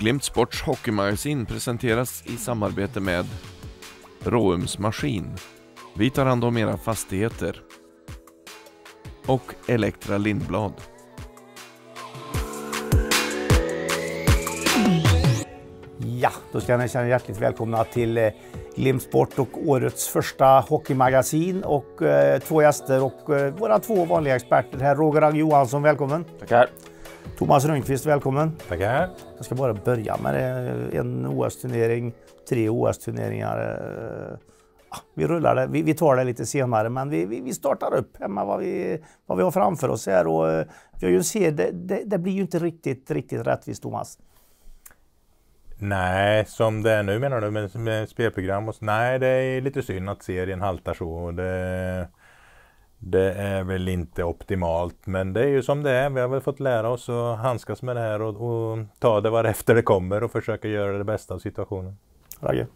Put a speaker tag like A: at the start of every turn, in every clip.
A: Glimt Sports hockeymagasin presenteras i samarbete med Råums Maskin. Vi tar hand om era fastigheter. Och Elektra Lindblad.
B: Ja, då ska ni känna er hjärtligt välkomna till eh, Glimt Sport och årets första hockeymagasin och eh, två gäster och eh, våra två vanliga experter här. Roger Johansson, välkommen. Tackar. Thomas Rönnqvist, välkommen. Tackar. Jag ska bara börja med det. En OS-turnering, tre OS-turneringar. Eh, ah, vi rullar det. Vi, tar det lite senare, men vi, startar upp hemma vad vi, vad vi har framför oss här. Och jag eh, ju ser, det, det, det, blir ju inte riktigt, riktigt rättvist, Thomas.
C: Nej, som det är nu menar du med, med spelprogram? Och, så. nej, det är lite synd att serien haltar så. Det, det är väl inte optimalt men det är ju som det är. Vi har väl fått lära oss att handskas med det här och, och ta det varefter det kommer och försöka göra det bästa av situationen. Ragge?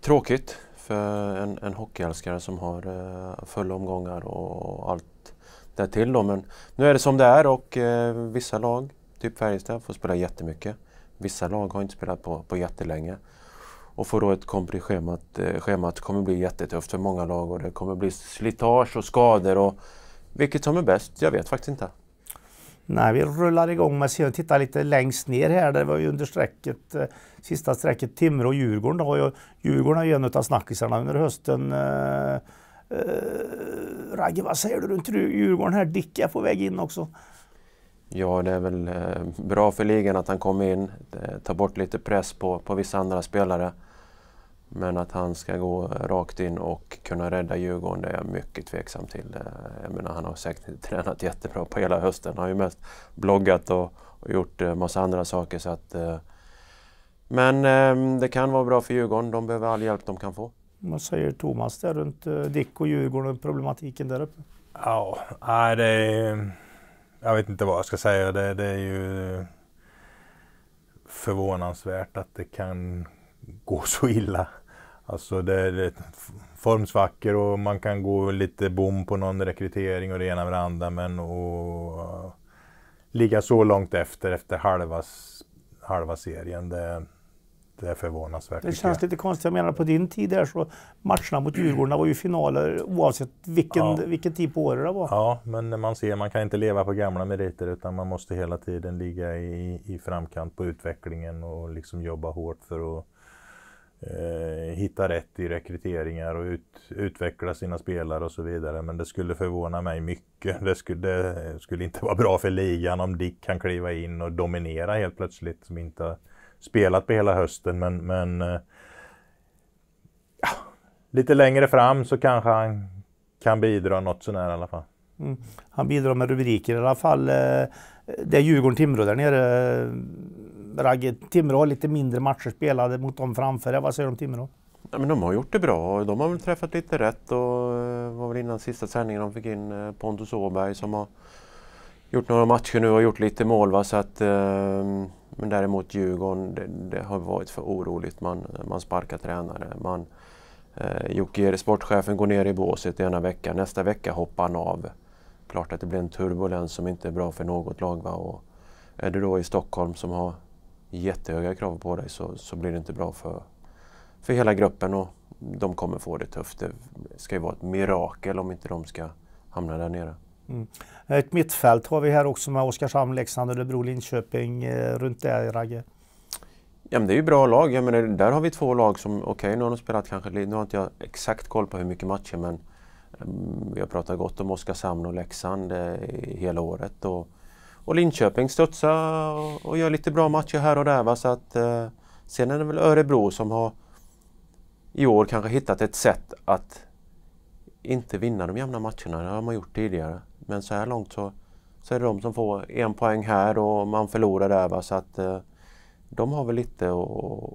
A: Tråkigt för en, en hockeyälskare som har eh, fulla omgångar och allt därtill. Då. Men nu är det som det är och eh, vissa lag, typ Färjestad, får spela jättemycket. Vissa lag har inte spelat på, på jättelänge och få då ett komp schemat, eh, schemat kommer bli jättetufft för många lag och det kommer bli slitage och skador. Och vilket som är bäst, jag vet faktiskt inte.
B: Nej, vi rullar igång med att titta lite längst ner här. Det var ju under strecket, eh, sista strecket Timrå och Djurgården. Då. Djurgården är ju en av snackisarna under hösten. Eh, eh, Ragge, vad säger du runt Djurgården här? Dick är på väg in också. Ja, det är väl eh, bra för ligan att
A: han kom in. Eh, tar bort lite press på, på vissa andra spelare. Men att han ska gå rakt in och kunna rädda Djurgården, det är jag mycket tveksam till. Eh, jag menar, han har säkert tränat jättebra på hela hösten. Han har ju mest bloggat och, och gjort eh, massa andra saker. Så att, eh, men ehm, det kan vara bra för Djurgården. De behöver all hjälp de kan
B: få. Vad säger Thomas där runt Dick och Djurgården och problematiken där uppe?
C: Ja, nej, det är, Jag vet inte vad jag ska säga. Det, det är ju förvånansvärt att det kan gå så illa Alltså det är formsvackor och man kan gå lite bom på någon rekrytering och det ena med det andra. Men att eh, ligga så långt efter, efter halva, halva serien, det, det är förvånansvärt. Det känns
B: lite konstigt. Jag menar på din tid där så matcherna mot Djurgården var ju finaler oavsett vilken, ja. vilken tid på året det var.
C: Ja, men man ser, man kan inte leva på gamla meriter utan man måste hela tiden ligga i, i framkant på utvecklingen och liksom jobba hårt för att eh, hitta rätt i rekryteringar och ut, utveckla sina spelare och så vidare. Men det skulle förvåna mig mycket. Det skulle, det skulle inte vara bra för ligan om Dick kan kliva in och dominera helt plötsligt som inte har spelat på hela hösten. Men, men eh, ja, lite längre fram så kanske han kan bidra något sånär i alla fall.
B: Mm. Han bidrar med
C: rubriker i alla fall. Eh, det är Djurgården-Timrå där nere
B: Ragge, Timrå har lite mindre matcher spelade mot dem framför Vad säger du om Timrå? Ja, men de
A: har gjort det bra. De har väl träffat lite rätt Det eh, var väl innan sista sändningen de fick in eh, Pontus Åberg som har gjort några matcher nu och gjort lite mål. Va? Så att, eh, men däremot Djurgården, det, det, har varit för oroligt. Man, man sparkar tränare. Man, eh, Jocke, sportchefen, går ner i båset ena veckan. Nästa vecka hoppar han av. Klart att det blir en turbulens som inte är bra för något lag. Va? Och är det då i Stockholm som har jättehöga krav på dig så, så blir det inte bra för, för hela gruppen och de kommer få det tufft. Det ska ju vara ett mirakel om inte de ska hamna där nere.
B: Mm. Ett mittfält har vi här också med Oskarshamn, Leksand, Örebro, Linköping. Eh, runt där, Ragge?
A: Ja, men det är ju bra lag. Jag menar, där har vi två lag som, okej okay, nu har de spelat kanske, nu har inte jag exakt koll på hur mycket matcher men um, vi har pratat gott om Oskarshamn och Leksand eh, hela året. Och, och Linköping studsar och, och gör lite bra matcher här och där. Va? Så att, eh, sen är det väl Örebro som har i år kanske hittat ett sätt att inte vinna de jämna matcherna. Det har man gjort tidigare. Men så här långt så, så är det de som får en poäng här och man förlorar där. Va? Så att, eh, de har väl lite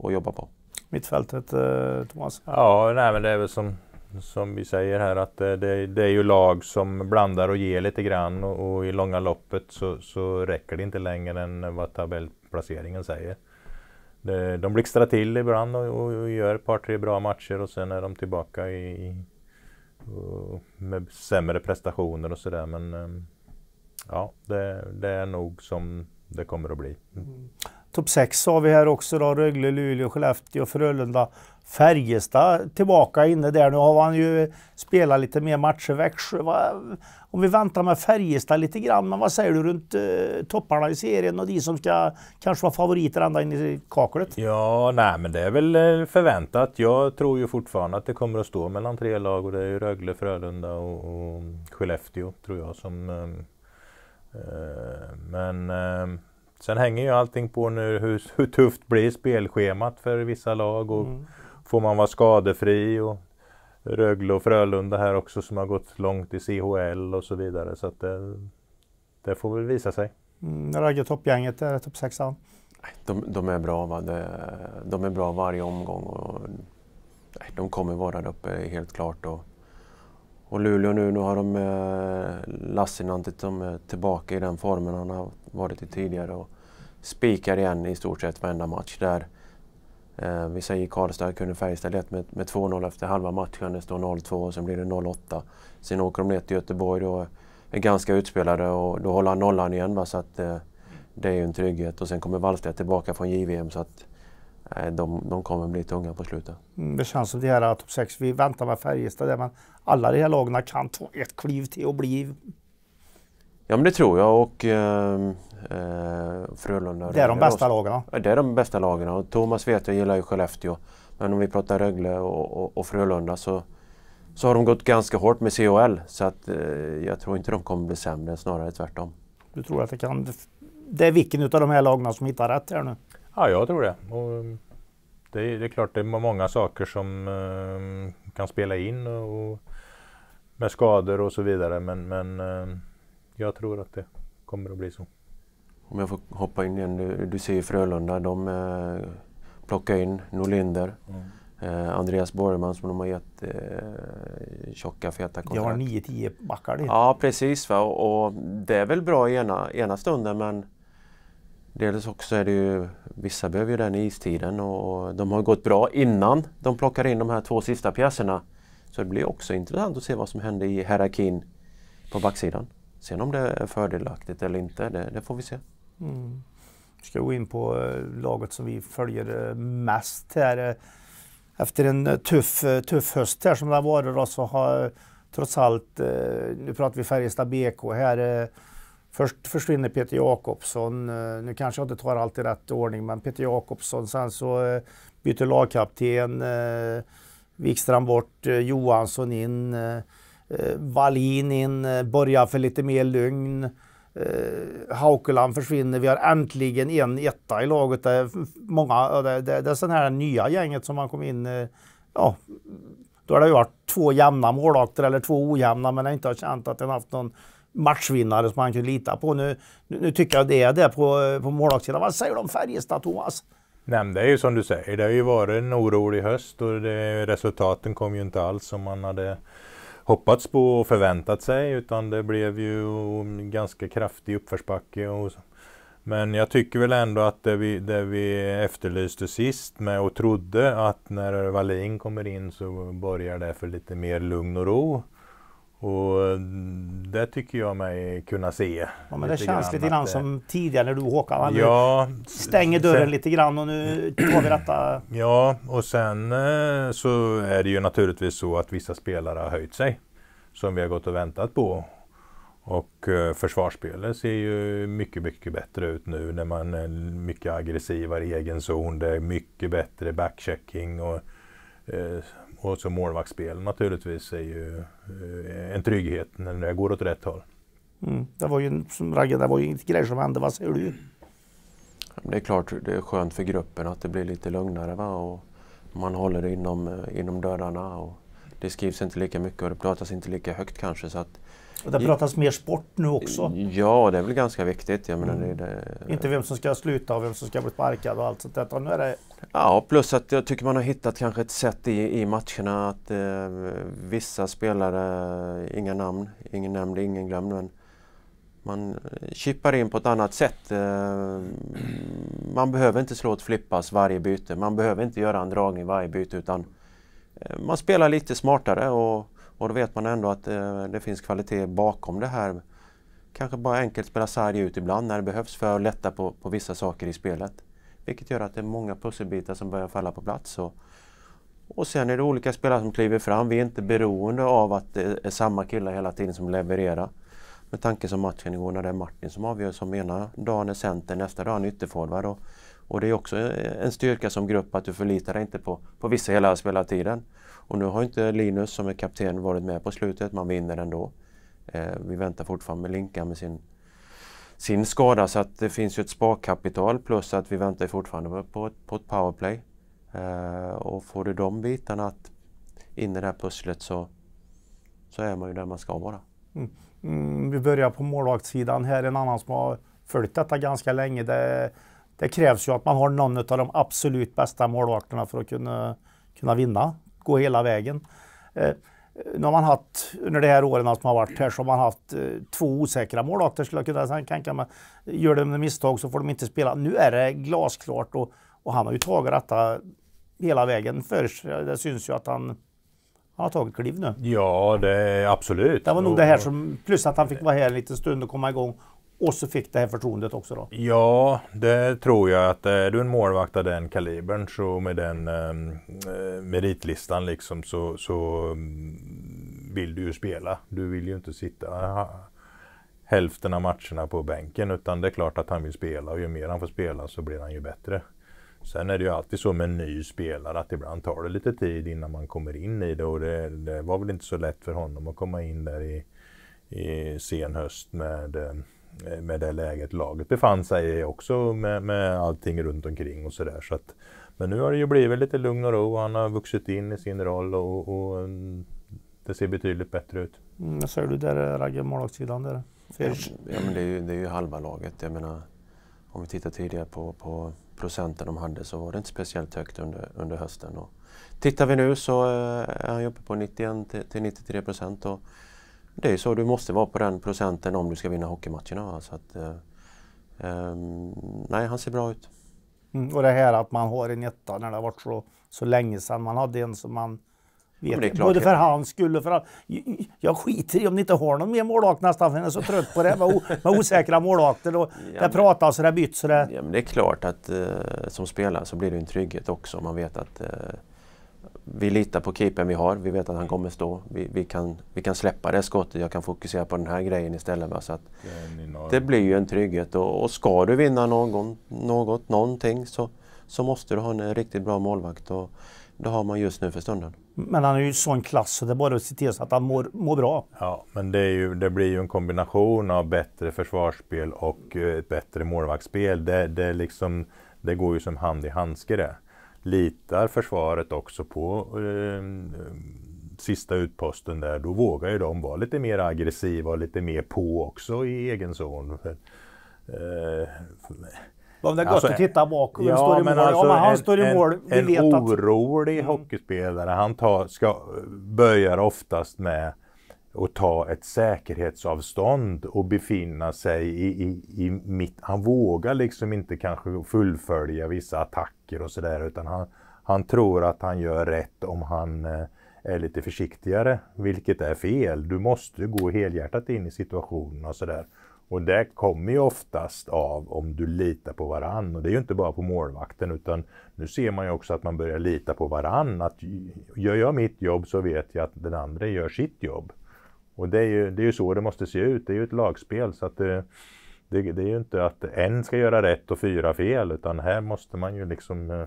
A: att jobba på. Mittfältet, eh,
B: Thomas?
C: Ja, nej, men det är väl som som vi säger här att eh, det, det, är ju lag som blandar och ger lite grann och, och i långa loppet så, så, räcker det inte längre än vad tabellplaceringen säger. Det, de blixtrar till ibland och, och, och, gör ett par tre bra matcher och sen är de tillbaka i, med sämre prestationer och sådär men eh, ja, det, det, är nog som det kommer att bli. Mm.
B: Topp 6 har vi här också då, Rögle, Luleå, Skellefteå, Frölunda, Färjestad tillbaka inne där. Nu har han ju spelat lite mer matcher. Växjö. Om vi väntar med Färjestad lite grann, men vad säger du runt eh, topparna i serien och de som ska kanske vara favoriter ända in i kaklet?
C: Ja, nej men det är väl eh, förväntat. Jag tror ju fortfarande att det kommer att stå mellan tre lag och det är ju Rögle, Frölunda och, och Skellefteå tror jag som... Eh, eh men... Eh, Sen hänger ju allting på nu hur, hur tufft blir spelschemat för vissa lag och mm. får man vara skadefri och Rögle och Frölunda här också som har gått långt i CHL och så vidare. Så att det, det får väl visa sig.
B: Mm, Rögle toppgänget, topp sexan.
A: De, de, är bra, va? De, de är bra varje omgång. Och, de kommer vara där uppe helt klart. Och, och Luleå nu, nu har de eh, Lassinantti som är tillbaka i den formen han har varit i tidigare. Och spikar igen i stort sett varenda match. Där, eh, vi säger Karlstad kunde Färjestad lätt med, med 2-0 efter halva matchen. Det står 0-2 och sen blir det 0-8. Sen åker de ner till Göteborg då är ganska utspelade och då håller han nollan igen. Va? Så att, eh, det är ju en trygghet. Och sen kommer Wallstedt tillbaka från JVM. Så att, eh, de, de kommer bli tunga på slutet.
B: Mm, det känns som det här topp 6. Vi väntar med Färjestad där, men alla de här lagen kan ta ett kliv till och bli
A: Ja men det tror jag och ehm, eh, Frölunda. Det är de bästa lagen? Ja, det är de bästa lagen. Och Thomas vet jag gillar ju Skellefteå. Men om vi pratar Rögle och, och, och Frölunda så, så har de gått ganska hårt med CHL. Så att, eh, jag tror inte de kommer bli sämre, snarare
B: tvärtom. Du tror att det kan... Det är vilken av de här lagarna som hittar rätt
C: här nu? Ja, jag tror det. Och mm, det, är, det är klart, det är många saker som eh, kan spela in och, med skador och så vidare. Men, men eh, jag tror att det kommer att bli så.
A: Om jag får hoppa in igen, du, du ser ju Frölunda, de eh, plockar in Norlinder. Mm. Eh, Andreas Borgman som de har gett eh, tjocka feta kontrakt. De har 9-10 backar det. Ja, precis. Va? Och, och, det är väl bra i ena, ena stunden men Dels också är det ju, vissa behöver ju den i istiden och de har gått bra innan de plockar in de här två sista pjäserna. Så det blir också intressant att se vad som händer i hierarkin på backsidan.
B: Sen om det är fördelaktigt eller inte, det, det får vi se. Mm. Vi ska gå in på eh, laget som vi följer eh, mest här. Eh, efter en tuff, tuff höst här som det har varit då, så har trots allt, nu pratar vi Färjestad BK här, Först försvinner Peter Jakobsson. Nu kanske jag inte tar allt i rätt ordning, men Peter Jakobsson. Sen så byter lagkapten. Wikstrand bort, Johansson in eh, Wallin in, eh, borgar för lite mer lugn. Eh, Haukeland försvinner. Vi har äntligen en etta i laget. Det, många, det, det, det är sådana här nya gänget som har kommit in... Eh, ja, då har det ju varit två jämna målvakter eller två ojämna men jag inte har känt att den haft någon matchvinnare som man kunde lita på. Nu, nu, nu tycker jag det är det på, eh, på målvaktssidan. Vad säger du om Färjestad, Thomas?
C: Nej, det är ju som du säger, det har ju varit en orolig höst och det, resultaten kom ju inte alls som man hade hoppats på och förväntat sig utan det blev ju ganska kraftig uppförsbacke. Och så. Men jag tycker väl ändå att det vi, det vi efterlyste sist med och trodde att när Wallin kommer in så börjar det för lite mer lugn och ro. Och mm, det tycker jag mig kunna se. Ja, men det känns lite grann eh, som
B: tidigare när du och Håkan ja, stänger dörren sen, lite grann och nu tar vi detta.
C: Ja, och sen eh, så är det ju naturligtvis så att vissa spelare har höjt sig som vi har gått och väntat på. Och eh, försvarsspelet ser ju mycket, mycket bättre ut nu när man är mycket aggressivare i egen zon. Det är mycket bättre backchecking och eh, och så målvaktsspel naturligtvis är ju eh, en trygghet när det går åt rätt håll.
B: Mm. Det var ju, som Ragge, det var ju inget grej som hände. Vad säger du? Det är klart,
A: det är skönt för gruppen att det blir lite lugnare. Va? Och man håller det inom, eh, inom dörrarna. Och det skrivs inte lika mycket och det pratas inte lika högt kanske. Så att
B: och det pratas mer sport nu också.
A: Ja, det är väl ganska viktigt. Jag menar, mm. det, det... Inte
B: vem som ska sluta och vem som ska bli sparkad och allt sånt där. Nu är det...
A: Ja, plus att jag tycker man har hittat kanske ett sätt i, i matcherna att eh, vissa spelare, inga namn, ingen nämnd, ingen glömd, men man chippar in på ett annat sätt. Eh, man behöver inte slå ett flippas varje byte, man behöver inte göra en dragning varje byte utan eh, man spelar lite smartare och och då vet man ändå att eh, det finns kvalitet bakom det här. Kanske bara enkelt spela sarg ut ibland när det behövs för att lätta på, på vissa saker i spelet. Vilket gör att det är många pusselbitar som börjar falla på plats. Och, och sen är det olika spelare som kliver fram. Vi är inte beroende av att det är samma killar hela tiden som levererar. Med tanke som matchen igår när det är Martin som avgör som ena dagen är center, nästa dag är ytterforward. Och, och det är också en styrka som grupp att du förlitar dig inte på, på vissa hela spelartiden. Och nu har inte Linus som är kapten varit med på slutet, man vinner ändå. Eh, vi väntar fortfarande med Linka med sin, sin skada så att det finns ju ett sparkapital plus att vi väntar fortfarande på ett, på ett powerplay. Eh, och får du de bitarna att in i det här pusslet så, så är man ju där man ska vara.
B: Mm. Mm, vi börjar på målvaktssidan här, en annan som har följt detta ganska länge. Det, det krävs ju att man har någon av de absolut bästa målvakterna för att kunna, kunna vinna gå hela vägen. Eh, eh, nu har man haft, under de här åren som har varit här, så har man haft eh, två osäkra målvakter skulle jag kunna tänka mig. Gör de misstag så får de inte spela. Nu är det glasklart och, och han har ju tagit detta hela vägen för sig. Det syns ju att han
C: han har tagit kliv nu. Ja, det absolut. Det var nog det här som,
B: plus att han fick vara här en liten stund och komma igång och så fick det här förtroendet också då?
C: Ja, det tror jag att eh, är du en målvakt av den kalibern så med den ehm, eh, meritlistan liksom så, så mm, vill du ju spela. Du vill ju inte sitta hälften av matcherna på bänken utan det är klart att han vill spela och ju mer han får spela så blir han ju bättre. Sen är det ju alltid så med en ny spelare att ibland tar det lite tid innan man kommer in i det och det, det var väl inte så lätt för honom att komma in där i, i sen höst med eh, Eh, med det läget laget befann sig i också med, med allting runt omkring och sådär. Så men nu har det ju blivit lite lugn och ro och han har vuxit in i sin roll och, och mm, det ser betydligt bättre ut.
B: Mm, säger du där Ragge, målvaktssidan där? Ja,
A: men det är, ju, det är ju halva laget. Jag menar, om vi tittar tidigare på, på procenten de hade så var det inte speciellt högt under, under hösten. Och tittar vi nu så eh, är han ju uppe på 91 till 93 procent. Och det är så, du måste vara på den procenten
B: om du ska vinna hockeymatcherna. Så att, eh, ehm, nej, han ser bra ut. Mm, och det här att man har en etta när det har varit så, så länge sedan man hade en som man vet. Både för hans skull och för all... Jag skiter i om ni inte har någon mer målvakt nästan för jag är så trött på det med, med osäkra målvakter. Och ja, det pratas och det byts. Och det...
A: Ja, men det är klart att eh, som spelare så blir det en trygghet också. Man vet att eh, vi litar på keepern vi har. Vi vet att han kommer stå. Vi, vi, kan, vi kan släppa det skottet. Jag kan fokusera på den här grejen istället. Va? Så det blir ju en trygghet. Och, och ska du vinna någon, något, någonting så, så måste du ha en riktigt bra målvakt. Och det har man just nu för stunden.
B: Men han är ju sån klass så det är bara att se till så att han mår, mår bra.
C: Ja, men det, ju, det, blir ju en kombination av bättre försvarsspel och eh, ett bättre målvaktsspel. Det, det, liksom, det går ju som hand i handske det litar försvaret också på eh, sista utposten där, då vågar ju de vara lite mer aggressiva och lite mer på också i egen zon. För, eh, för
B: de där alltså, gott att titta bak. Ja, står i mål. Alltså, ja, han en, står i mål. Vi en
C: orolig att... Mm. hockeyspelare, han tar, ska, börjar oftast med och ta ett säkerhetsavstånd och befinna sig i, i, i mitt... Han vågar liksom inte kanske fullfölja vissa attacker och sådär utan han, han tror att han gör rätt om han eh, är lite försiktigare, vilket är fel. Du måste gå helhjärtat in i situationen och sådär. Och det kommer ju oftast av om du litar på varann. Och det är ju inte bara på målvakten utan nu ser man ju också att man börjar lita på varann. Att gör jag mitt jobb så vet jag att den andra gör sitt jobb. Och det är, ju, det är så det måste se ut, det är ju ett lagspel. så att det, eh, det, det är ju inte att en ska göra rätt och fyra fel utan här måste man ju liksom eh,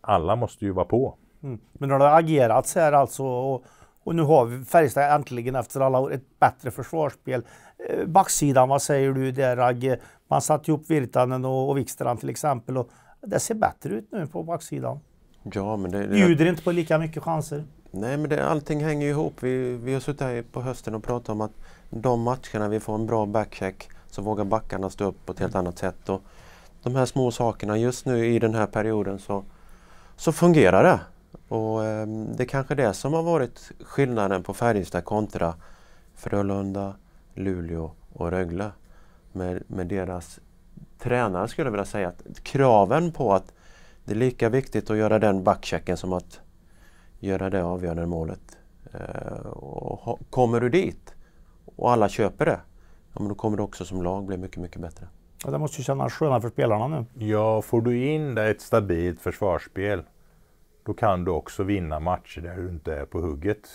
C: alla måste ju vara på.
B: Mm. Men när det har agerats här alltså och, och nu har Färjestad äntligen efter alla år ett bättre försvarsspel. Eh, backsidan, vad säger du där Agge? Man satte ihop Virtanen och, och Wikstrand till exempel och det ser bättre ut nu på backsidan.
A: Ja, men det, det... Bjuder
B: inte på lika mycket chanser.
A: Nej, men det, allting hänger ihop. Vi, vi har suttit här på hösten och pratat om att de matcherna vi får en bra backcheck så vågar backarna stå upp på ett helt mm. annat sätt. Och de här små sakerna just nu i den här perioden så, så fungerar det. Och eh, det är kanske det som har varit skillnaden på Färjestad kontra Frölunda, Luleå och Rögle. Med, med deras tränare skulle jag vilja säga att kraven på att det är lika viktigt att göra den backchecken som att göra det avgörande målet. Eh, och kommer du dit och alla köper det,
C: ja, men då kommer du också som lag bli mycket, mycket bättre.
B: Ja, det måste ju kännas skönare för spelarna
C: nu. Ja, får du in ett stabilt försvarsspel, då kan du också vinna matcher där du inte är på hugget.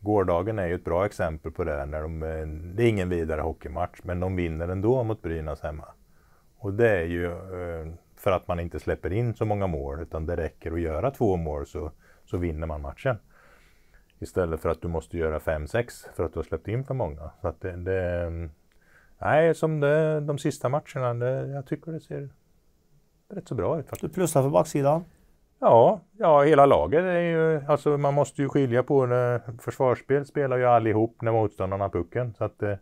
C: Gårdagen är ju ett bra exempel på det. När de, eh, det är ingen vidare hockeymatch, men de vinner ändå mot Brynäs hemma. Och det är ju eh, för att man inte släpper in så många mål, utan det räcker att göra två mål så så vinner man matchen. Istället för att du måste göra 5-6 för att du har släppt in för många. Så att det, det nej, som det, de sista matcherna, det, jag tycker det ser rätt så bra ut. Faktiskt. Du plussar för baksidan? Ja, ja, hela laget är ju, alltså man måste ju skilja på det. Försvarsspel spelar ju allihop när motståndarna har pucken. Så att, eh,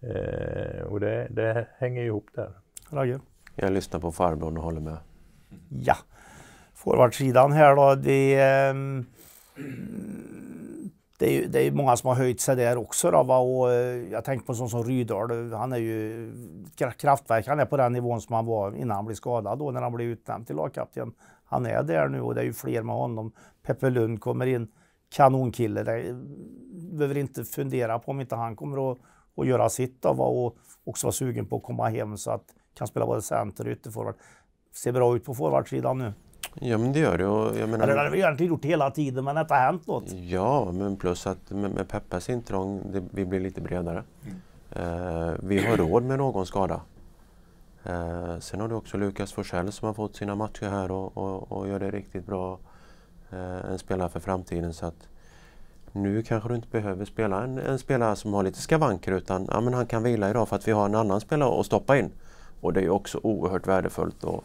C: eh och det, det hänger ihop där. Ragge?
A: Jag lyssnar på farbrorn och håller med.
B: Ja, forwardsidan här då, de, ehm, det är, ju, det är många som har höjt sig där också. Då, va? Och eh, jag tänker på en sån som Rydahl. Han är ju kraftverk. Han är på den nivån som han var innan han blev skadad då, när han blev utnämnd till lagkapten. Han är där nu och det är ju fler med honom. Peppe Lund kommer in. Kanonkille. Det, behöver inte fundera på om inte han kommer att, att göra sitt då, och också vara sugen på att komma hem så att kan spela både center och ytterforward. Ser bra ut på forwardsidan nu.
A: Ja, men det gör det. Och jag menar, det har vi
B: egentligen gjort hela tiden, men det har inte hänt något.
A: Ja, men plus att med, med Peppas intrång, det, vi blir lite bredare. Mm. Eh, vi har råd med någon skada. Eh, sen har du också Lukas Forsell som har fått sina matcher här och, och, och gör det riktigt bra. Eh, en spelare för framtiden. Så att nu kanske du inte behöver spela en, en spelare som har lite skavanker utan ja, men han kan vila idag för att vi har en annan spelare att stoppa in. Och det är också oerhört värdefullt. Och,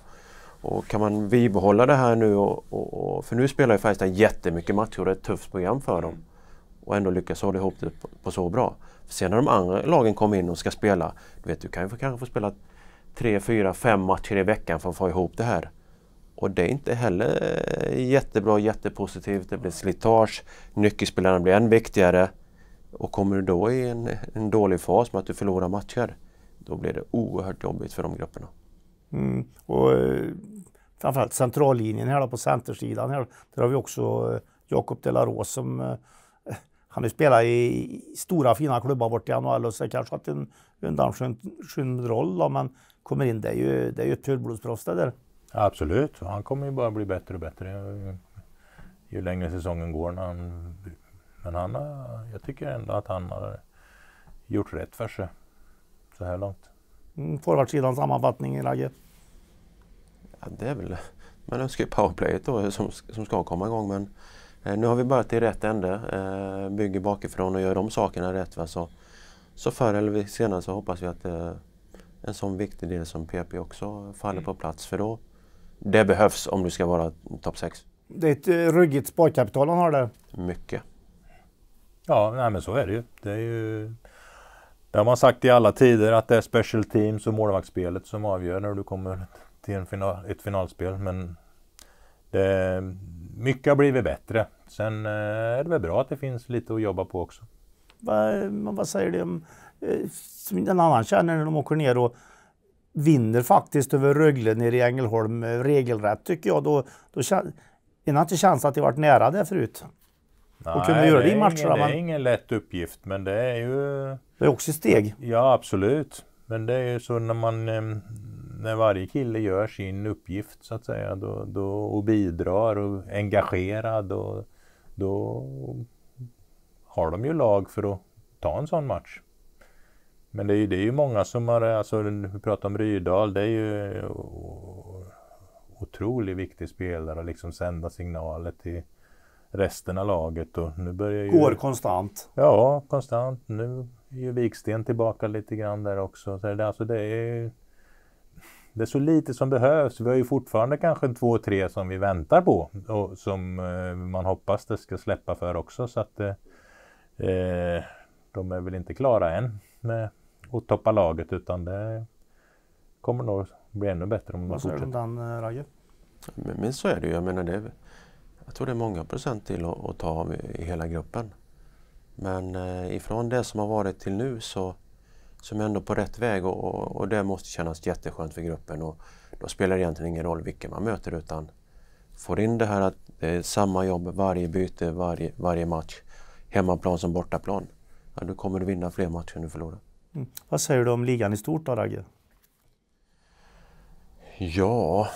A: och kan man bibehålla det här nu, och, och, och för nu spelar ju Färjestad jättemycket matcher och det är ett tufft program för dem. Och ändå lyckas hålla ihop det på, på så bra. För sen när de andra lagen kommer in och ska spela, du vet du kan ju kanske få spela tre, fyra, fem matcher i veckan för att få ihop det här. Och det är inte heller eh, jättebra, jättepositivt. Det blir slitage, nyckelspelarna blir än viktigare. Och kommer du då i en, en dålig fas med att du förlorar matcher, då blir det oerhört jobbigt för de grupperna.
B: Mm. Och eh, framförallt centrallinjen här då, på centersidan här, där har vi också eh, Jakob de la Rose som eh, han har spelat i stora fina klubbar bort i januari. och så kanske haft en undanskymd roll då, men kommer in, det är ju, det är ju ett fullblodsproffs det där.
C: absolut, han kommer ju bara bli bättre och bättre ju, längre säsongen går. När han, men han, jag tycker ändå att han har gjort rätt för sig så här långt.
B: Mm, forwardsidans sammanfattning i laget?
C: Ja, det är
A: väl, man önskar ju powerplayet då som, som ska komma igång men eh, nu har vi börjat i rätt ände, eh, bygger bakifrån och gör de sakerna rätt. Va? Så, så förr eller senare så hoppas vi att eh, en sån viktig del som PP också faller på plats för då det behövs om du ska vara topp 6.
B: Det är ett eh, ruggigt sparkapital han har där.
A: Mycket.
C: Ja, nej, men så är det ju. Det är ju det har man sagt i alla tider att det är special teams och målvaktsspelet som avgör när du kommer till en final, ett finalspel. Men det, mycket har blivit bättre. Sen eh, är det väl bra att det finns lite att jobba på också.
B: Vad, vad säger du om eh, en annan känner när de åker ner och vinner faktiskt över Rögle nere i Ängelholm eh, regelrätt tycker jag. Då, då, en har inte känslan att det varit nära det förut. Nej, och kunna göra det i matcher. Det är
C: ingen lätt uppgift men det är ju... Det är också steg. Ja absolut. Men det är ju så när man eh, när varje kille gör sin uppgift så att säga då, då, och bidrar och är engagerad och då har de ju lag för att ta en sån match. Men det är ju, det är ju många som har, alltså vi pratar om Rydahl, det är ju otroligt viktig spelare att liksom sända signaler till resten av laget. Och nu börjar ju... Går konstant? Ja, konstant. Nu är ju Viksten tillbaka lite grann där också. Så det, alltså det är det är så lite som behövs. Vi har ju fortfarande kanske två, tre som vi väntar på och som eh, man hoppas det ska släppa för också. Så att eh, eh, de är väl inte klara än med att toppa laget utan det kommer nog bli ännu bättre om de fortsätter. Vad säger
B: du om den eh, Ragge?
A: Men, så är det ju. Jag menar det, är jag tror det är många procent till att, ta av i hela gruppen. Men eh, ifrån det som har varit till nu så, så är man ändå på rätt väg och, och det måste kännas jätteskönt för gruppen. Och då spelar det egentligen ingen roll vilka man möter utan får in det här att det är samma jobb varje byte, varje, varje match, hemmaplan som bortaplan. Ja, då kommer du vinna fler matcher än du förlorar.
B: Mm. Vad säger du om ligan i stort då, Ragge?
A: Ja,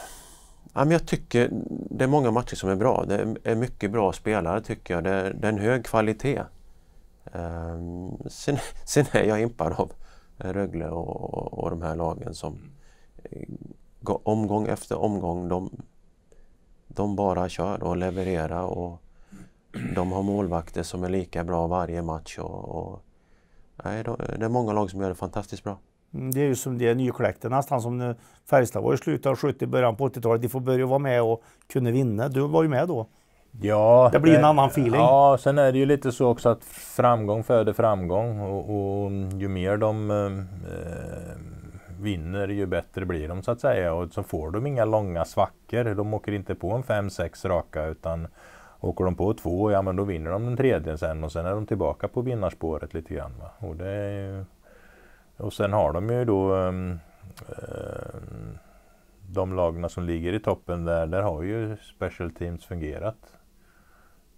A: Ja, men jag tycker det är många matcher som är bra. Det är mycket bra spelare tycker jag. Det är, det är en hög kvalitet. Um, sen, sen, är jag impad av Rögle och, och, och de här lagen som mm. omgång efter omgång de, de bara kör och levererar och de har målvakter som är lika bra varje match. Och, och nej, de, det är många lag som gör det fantastiskt
C: bra.
B: Mm, det är ju som de nykläckta nästan som Färjestad var i slutet av 70 början på 80-talet. De får börja vara med och kunna vinna. Du var ju med då.
C: Ja, det blir en eh, annan feeling. Ja, sen är det ju lite så också att framgång föder framgång och, och ju mer de eh, vinner ju bättre blir de så att säga och så får de inga långa svackor. De åker inte på en fem sex raka utan åker de på två, ja men då vinner de den tredje sen och sen är de tillbaka på vinnarspåret lite grann. Va? Och det är ju och sen har de ju då um, um, de lagna som ligger i toppen där, där har ju special teams fungerat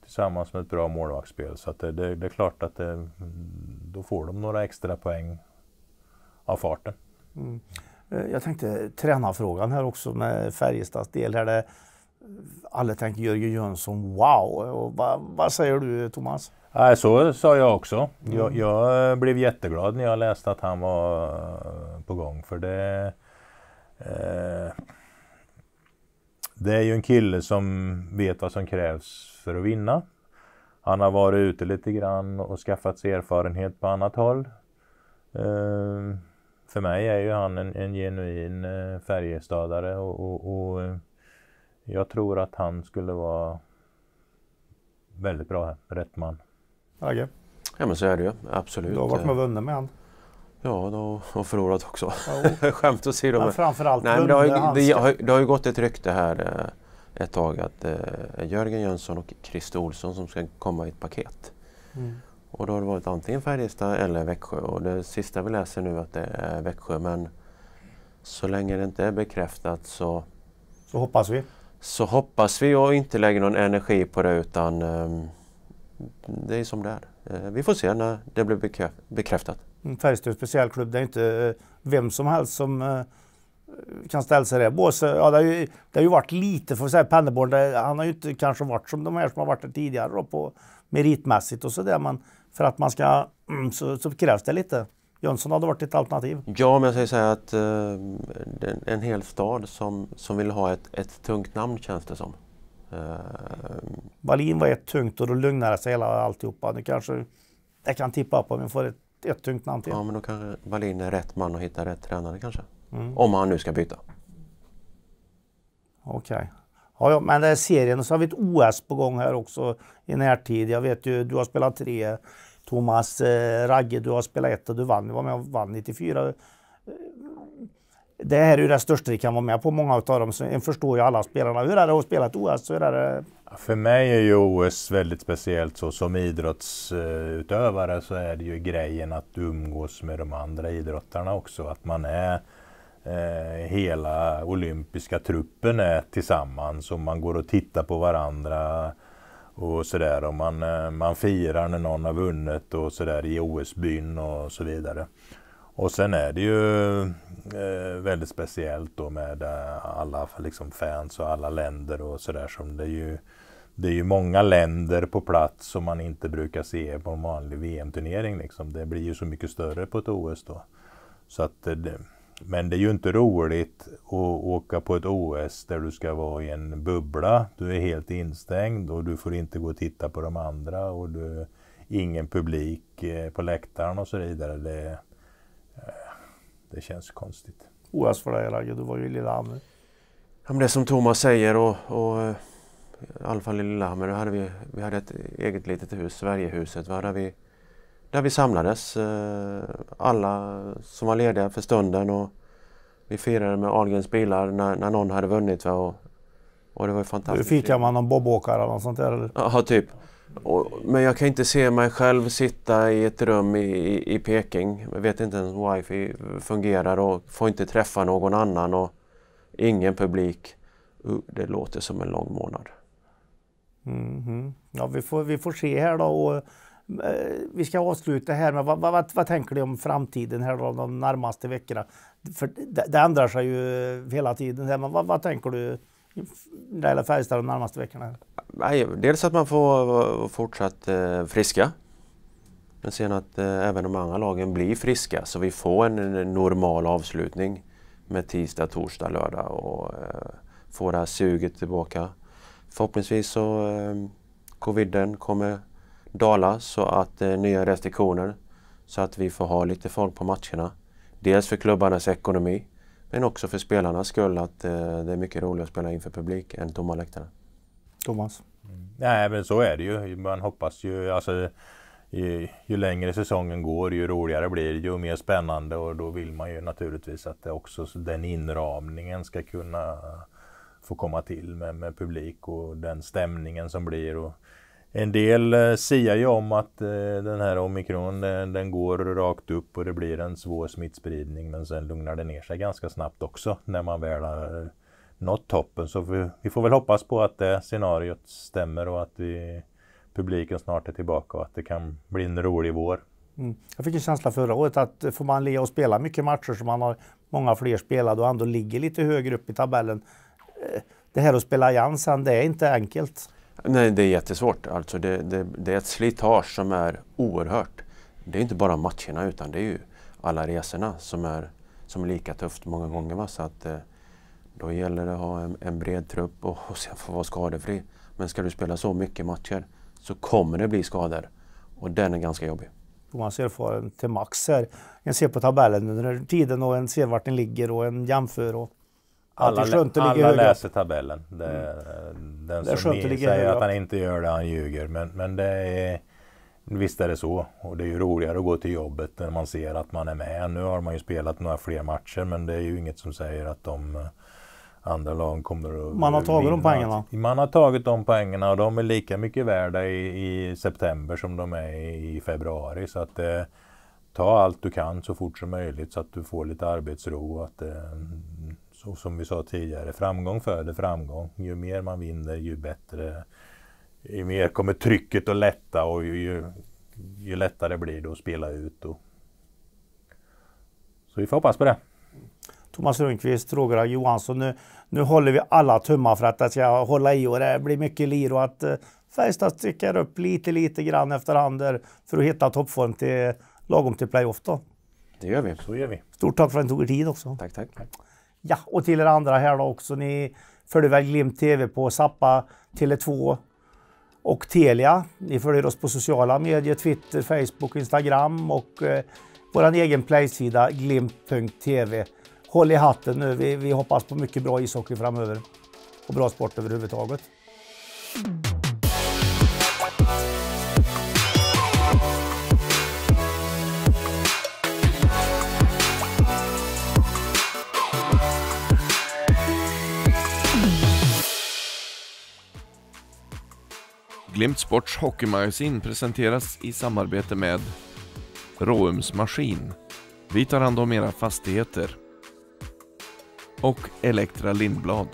C: tillsammans med ett bra målvaktsspel. Så det, det, det, är klart att det, då får de några extra poäng av farten.
B: Mm. Eh, jag tänkte tränarfrågan här också med Färjestads del. Här det, alla tänker Jörgen Jönsson, wow! Och vad, vad säger du Thomas?
C: Nej, så sa jag också. Jag, mm. jag, eh, blev jätteglad när jag läste att han var eh, på gång. För det, eh, det är ju en kille som vet vad som krävs för att vinna. Han har varit ute lite grann och skaffat sig erfarenhet på annat håll. Eh, för mig är ju han en, en genuin eh, Färjestadare och, och, och eh, jag tror att han skulle vara väldigt bra här, rätt man. Agge? Ja men så är det ju, absolut. Du har varit med och
B: vunnit med han. Ja, då,
A: och förlorat också. Ja, Skämt åsido. Men framförallt Nej, men det, har ju, det, har, det har ju gått ett rykte här eh, ett tag att eh, Jörgen Jönsson och Christer Olsson som ska komma i ett paket. Mm. Och då har det varit antingen Färjestad eller Växjö och det sista vi läser nu är att det är Växjö men så länge det inte är bekräftat så... Så hoppas vi? Så hoppas vi och inte lägger någon energi på det utan eh, det är som det är. Eh, vi får se när det blir bekräftat.
B: Färjestad är en speciell klubb. Det är inte eh, vem som helst som eh, kan ställa sig där. det Ja, det, har ju, det har ju varit lite, för att säga Pennerborn, han har ju inte kanske varit som de här som har varit där tidigare då, på meritmässigt och sådär. Men för att man ska, mm, så, så krävs det lite. Jönsson hade varit ett alternativ.
A: Ja, men jag säger så här att eh, en hel stad som, som vill ha ett, ett tungt namn känns det som. Eh,
B: Wallin var ett tungt och då lugnade sig hela alltihopa. Det kanske jag kan tippa på om vi får ett, ett tungt namn till. Ja, men då kanske Wallin är
A: rätt man att hitta rätt tränare kanske. Mm. Om han nu ska byta.
B: Okej. Okay. Ja, ja, men det är serien och så har vi ett OS på gång här också i närtid. Jag vet ju, du har spelat tre. Thomas eh, Ragge, du har spelat ett och du vann. Du var med och vann 94 det här är ju det största vi kan vara med på, många av dem. Så en förstår ju alla spelarna. Hur är det att spela ett OS? Hur är det?
C: För mig är ju OS väldigt speciellt så som idrottsutövare så är det ju grejen att umgås med de andra idrottarna också. Att man är eh, hela olympiska truppen är tillsammans och man går och tittar på varandra och sådär. man, eh, man firar när någon har vunnit och sådär i OS-byn och så vidare. Och sen är det ju eh, väldigt speciellt då med eh, alla liksom fans och alla länder och sådär som det är ju det är ju många länder på plats som man inte brukar se på en vanlig VM-turnering. Liksom. Det blir ju så mycket större på ett OS då. Så att, det, men det är ju inte roligt att åka på ett OS där du ska vara i en bubbla. Du är helt instängd och du får inte gå och titta på de andra och du ingen publik eh, på läktaren och så vidare. Det, det känns konstigt.
B: OS för dig Ragge, du var ju i Lillehammer. Ja, men det som Thomas
A: säger och, och eh, i alla fall i Lillehammer, hade vi, vi hade ett eget litet hus, Sverigehuset, Där, vi, där vi samlades. Eh, alla som var lediga för stunden och vi firade med Ahlgrens bilar när, när någon hade vunnit. Va? Och, och det var ju fantastiskt. Fikade
B: man någon bobbåkare eller något sånt där? Eller? Ja,
A: typ. Och, men jag kan inte se mig själv sitta i ett rum i, i, i Peking. Jag vet inte ens hur wifi fungerar och får inte träffa någon annan och ingen publik. Uh, det låter som en lång månad.
B: Mm -hmm. Ja, vi får, vi får se här då. Och, eh, vi ska avsluta här, men vad, vad, vad, tänker du om framtiden här då, de närmaste veckorna? För det, det ändrar sig ju hela tiden, här, men vad, vad tänker du när det gäller Färjestad de närmaste veckorna?
A: Nej, dels att man får vara eh, fortsatt eh, friska. Men sen att eh, även de andra lagen blir friska så vi får en, en normal avslutning med tisdag, torsdag, lördag och eh, får det här suget tillbaka. Förhoppningsvis så eh, coviden kommer dala så att eh, nya restriktioner så att vi får ha lite folk på matcherna. Dels för klubbarnas ekonomi men också för spelarnas skull att eh, det är mycket roligare att spela inför publik än tomma läktare. Thomas?
C: Nej, men så är det ju. Man hoppas ju, alltså, ju, ju, längre säsongen går, ju roligare blir det ju mer spännande och då vill man ju naturligtvis att det också den inramningen ska kunna få komma till med, med publik och den stämningen som blir. Och en del eh, siar ju om att eh, den här omikron den, eh, den, går rakt upp och det blir en svår smittspridning men sen lugnar det ner sig ganska snabbt också när man väl har eh, nått toppen. Så vi, vi, får väl hoppas på att det scenariot stämmer och att vi, publiken snart är tillbaka och att det kan bli en rolig vår.
B: Mm. Jag fick en känsla förra året att eh, får man ligga och spela mycket matcher så man har många fler spelade och ändå ligger lite högre upp i tabellen. Eh, det här att spela igen sen, det är inte enkelt.
A: Nej, det är jättesvårt. Alltså det, det, det är ett slitage som är oerhört. Det är inte bara matcherna utan det är ju alla resorna som är, som är lika tufft många gånger. Va? Så att, eh, då gäller det att ha en, en bred trupp och, och sen få vara skadefri. Men ska du spela så mycket matcher så kommer det bli skador. Och den är ganska jobbig. Man
B: Thomas erfaren till max här. En ser på tabellen under tiden och en ser vart den ligger och en jämför. Och alla, alla läser
C: tabellen. Det, mm. Den det som säger att han inte gör det, han ljuger. Men, men det är, visst är det så. Och det är ju roligare att gå till jobbet när man ser att man är med. Nu har man ju spelat några fler matcher men det är ju inget som säger att de andra lag kommer att Man har tagit vinna. de poängerna? Man har tagit de poängerna och de är lika mycket värda i, i september som de är i februari. Så att eh, ta allt du kan så fort som möjligt så att du får lite arbetsro. Att, eh, så som vi sa tidigare, framgång föder framgång. Ju mer man vinner, ju bättre. Ju mer kommer trycket att lätta och ju, ju, ju lättare blir det att spela ut. Och... Så vi får hoppas på det.
B: Thomas Rundqvist, Roger Johansson. Nu nu håller vi alla tummar för att det ska hålla i och det blir mycket lir och att eh, Färjestad sticker upp lite, lite grann efterhand för att hitta toppform till lagom till playoff då.
A: Det gör vi. Så gör vi.
B: Stort tack för att ni tog er tid också. Tack, tack. Ja, och till er andra här då också. Ni följer väl Glimt TV på Zappa, Tele2 och Telia. Ni följer oss på sociala medier, Twitter, Facebook, Instagram och eh, vår egen playsida glimt.tv håll i hatten nu. Vi, vi hoppas på mycket bra ishockey framöver och bra sport överhuvudtaget.
A: Glimt Sports hockeymagasin presenteras i samarbete med Råums Maskin. Vi tar hand om era fastigheter och Elektra Lindblad.